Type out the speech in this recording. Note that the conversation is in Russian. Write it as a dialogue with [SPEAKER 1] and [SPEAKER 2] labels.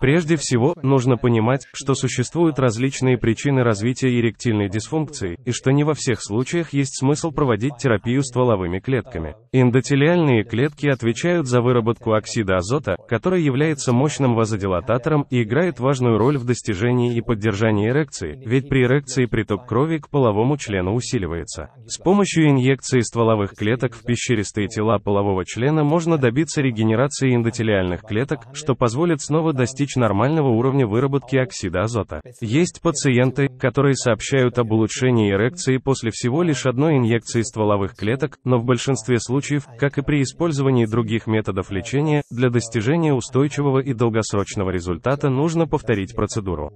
[SPEAKER 1] Прежде всего, нужно понимать, что существуют различные причины развития эректильной дисфункции, и что не во всех случаях есть смысл проводить терапию стволовыми клетками. Эндотелиальные клетки отвечают за выработку оксида азота, который является мощным вазодилататором и играет важную роль в достижении и поддержании эрекции, ведь при эрекции приток крови к половому члену усиливается. С помощью инъекции стволовых клеток в пещеристые тела полового члена можно добиться регенерации эндотелиальных клеток, что позволит снова достичь достичь нормального уровня выработки оксида азота. Есть пациенты, которые сообщают об улучшении эрекции после всего лишь одной инъекции стволовых клеток, но в большинстве случаев, как и при использовании других методов лечения, для достижения устойчивого и долгосрочного результата нужно повторить процедуру.